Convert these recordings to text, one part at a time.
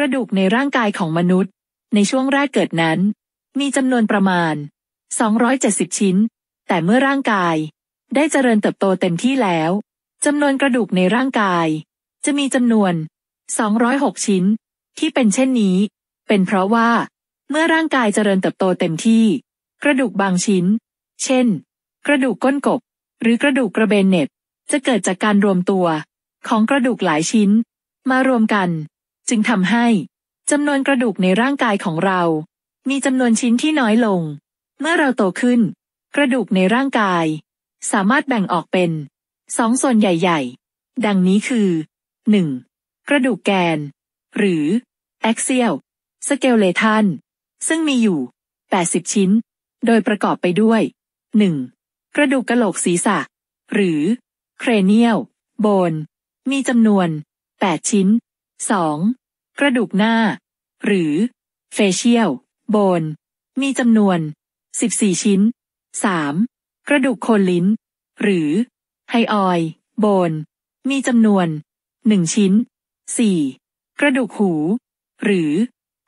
กระดูกในร่างกายของมนุษย์ ในช่วงแรกเกิดนั้น มีจำนวนประมาณ 270 ชิ้น แต่เมื่อร่างกาย ได้เจริญเติบโตเต็มที่แล้วจำนวนกระดูกในร่างกาย จะมีจำนวน 206 ชิ้น ที่เป็นเช่นนี้ เป็นเพราะว่าเมื่อร่างกายเจริญเติบโตเต็มที่ กระดูกบางชิ้น เช่น กระดูกก้นกบ หรือกระดูกกระเบนเน็บจะเกิดจากการรวมตัวของกระดูกหลายชิ้น มารวมกันจึงทำให้จำนวนกระดูกในร่างกายของเรา มีจำนวนชิ้นที่น้อยลง เมื่อเราโตขึ้นกระดูกในร่างกาย สามารถแบ่งออกเป็นสองส่วนใหญ่ๆ ดังนี้คือ 1. กระดูกแกน หรือเอซียลสเกลเลทันซึ่งมีอยู่ 80 ชิ้น โดยประกอบไปด้วย 1. กระดูกกะโหลกศีรษะ หรือเครเนียลโบนมีจำนวน 8 ชิ้น 2. กระดูกหน้า หรือเฟเชียลโบนมีจำนวน 14 ชิ้น 3. กระดูกโคนลิ้น หรือไฮออยโบนมีจำนวน 1 ชิ้น 4. กระดูกหู หรือ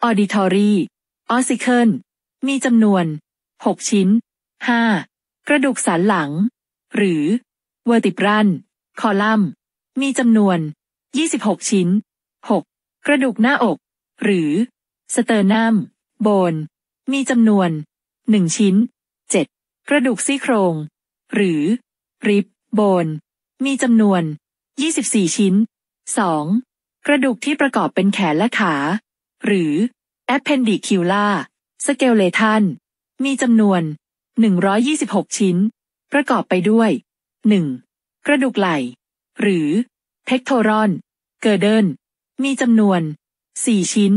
อ a u d i รี r ออซิเคิลมีจำนวน 6 ชิ้น 5. กระดูกสันหลัง หรือ vertebral column มีจำนวน 26 ชิ้น 6. กระดูกหน้าอก หรือสเตอร์นัมโบน มีจำนวน 1 ชิ้น 7. กระดูกซี่โครง หรือ ริบโบน มีจำนวน 24 ชิ้น 2. กระดูกที่ประกอบเป็นแขนและขาหรือ appendicular skeleton มีจำนวน 126 ชิ้น ประกอบไปด้วย 1. กระดูกไหล่ หรือ pectoral girdle มีจำนวน 4 ชิ้น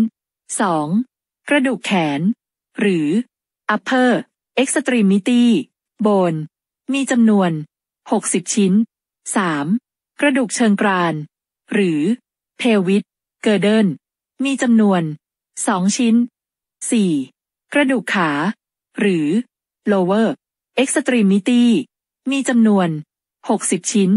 2. กระดูกแขน หรือ upper extremity bone มีจำนวน 60 ชิ้น 3. กระดูกเชิงกราน หรือ p e l v i s girdle มีจำนวน 2 ชิ้น 4. กระดูกขา หรือ lower extremity มีจำนวน 60 ชิ้น